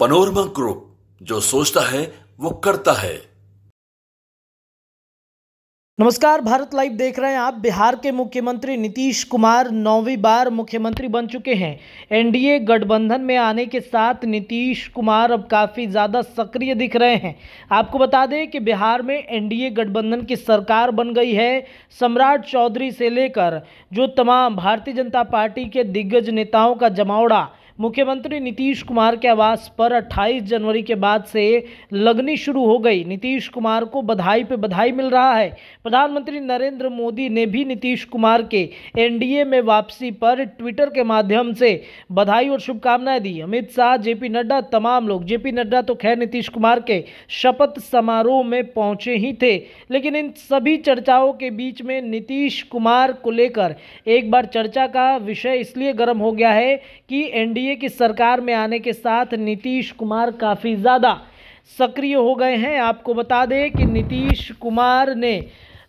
panorama group जो सोचता है वो करता है नमस्कार भारत लाइव देख रहे हैं आप बिहार के मुख्यमंत्री नीतीश कुमार नौवीं बार मुख्यमंत्री बन चुके हैं एनडीए गठबंधन में आने के साथ नीतीश कुमार अब काफ़ी ज़्यादा सक्रिय दिख रहे हैं आपको बता दें कि बिहार में एनडीए गठबंधन की सरकार बन गई है सम्राट चौधरी से लेकर जो तमाम भारतीय जनता पार्टी के दिग्गज नेताओं का जमावड़ा मुख्यमंत्री नीतीश कुमार के आवास पर 28 जनवरी के बाद से लगनी शुरू हो गई नीतीश कुमार को बधाई पे बधाई मिल रहा है प्रधानमंत्री नरेंद्र मोदी ने भी नीतीश कुमार के एनडीए में वापसी पर ट्विटर के माध्यम से बधाई और शुभकामनाएं दी अमित शाह जेपी नड्डा तमाम लोग जेपी नड्डा तो खैर नीतीश कुमार के शपथ समारोह में पहुंचे ही थे लेकिन इन सभी चर्चाओं के बीच में नीतीश कुमार को लेकर एक बार चर्चा का विषय इसलिए गर्म हो गया है कि एनडीए यूपीए कि सरकार में आने के साथ नीतीश कुमार काफ़ी ज़्यादा सक्रिय हो गए हैं आपको बता दें कि नीतीश कुमार ने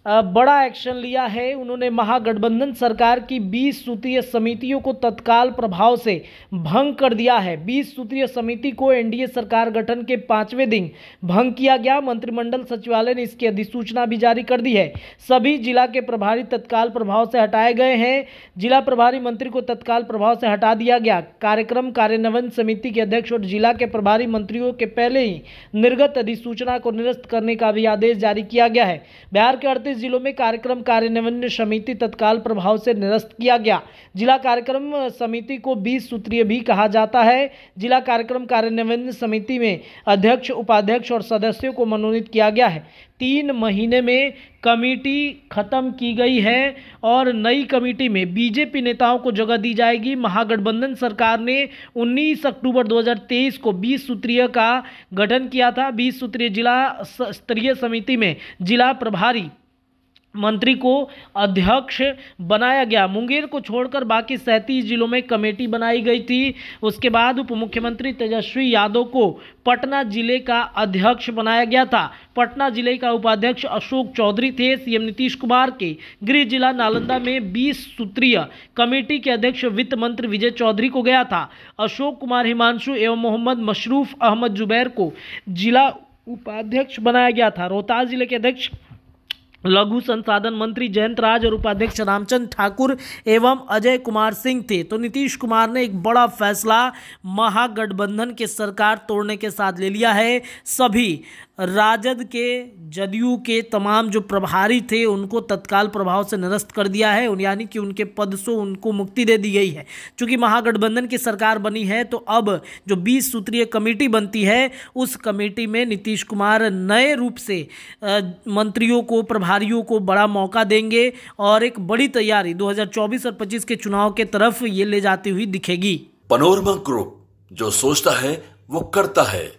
बड़ा एक्शन लिया है उन्होंने महागठबंधन सरकार की 20 सूत्रीय समितियों को तत्काल प्रभाव से भंग कर दिया है 20 सूत्रीय समिति को एनडीए सरकार गठन के पांचवें दिन भंग किया गया मंत्रिमंडल सचिवालय ने इसकी अधिसूचना भी जारी कर दी है सभी जिला के प्रभारी तत्काल प्रभाव से हटाए गए हैं जिला प्रभारी मंत्री को तत्काल प्रभाव से हटा दिया गया कार्यक्रम कार्यान्वयन समिति के अध्यक्ष और जिला के प्रभारी मंत्रियों के पहले ही निर्गत अधिसूचना को निरस्त करने का भी आदेश जारी किया गया है बिहार के अड़तीस जिलों में कार्यक्रम कार्यान्वयन समिति तत्काल प्रभाव से निरस्त किया गया जिला कार्यक्रम समिति को बीस सूत्रीय भी कहा जाता है जिला कार्यक्रम कार्यान्वयन समिति में अध्यक्ष उपाध्यक्ष और सदस्यों को मनोनीत किया गया है तीन महीने में कमेटी खत्म की गई है और नई कमेटी में बीजेपी नेताओं को जगह दी जाएगी महागठबंधन सरकार ने 19 अक्टूबर 2023 को 20 सूत्रीय का गठन किया था 20 सूत्रीय जिला स्तरीय समिति में जिला प्रभारी मंत्री को अध्यक्ष बनाया गया मुंगेर को छोड़कर बाकी सैंतीस जिलों में कमेटी बनाई गई थी उसके बाद उप मुख्यमंत्री तेजस्वी यादव को पटना जिले का अध्यक्ष बनाया गया था पटना जिले का उपाध्यक्ष अशोक चौधरी थे सीएम नीतीश कुमार के गृह जिला नालंदा में 20 सूत्रीय कमेटी के अध्यक्ष वित्त मंत्री विजय चौधरी को गया था अशोक कुमार हिमांशु एवं मोहम्मद मशरूफ अहमद जुबैर को जिला उपाध्यक्ष बनाया गया था रोहतास जिले के अध्यक्ष लघु संसाधन मंत्री जयंत राज और उपाध्यक्ष रामचंद्र ठाकुर एवं अजय कुमार सिंह थे तो नीतीश कुमार ने एक बड़ा फैसला महागठबंधन के सरकार तोड़ने के साथ ले लिया है सभी राजद के जदयू के तमाम जो प्रभारी थे उनको तत्काल प्रभाव से निरस्त कर दिया है यानी कि उनके पद से उनको मुक्ति दे दी गई है क्योंकि महागठबंधन की सरकार बनी है तो अब जो बीस सूत्रीय कमेटी बनती है उस कमेटी में नीतीश कुमार नए रूप से मंत्रियों को प्रभारियों को बड़ा मौका देंगे और एक बड़ी तैयारी दो और पच्चीस के चुनाव के तरफ ये ले जाती हुई दिखेगी पनोरमा ग्रुप जो सोचता है वो करता है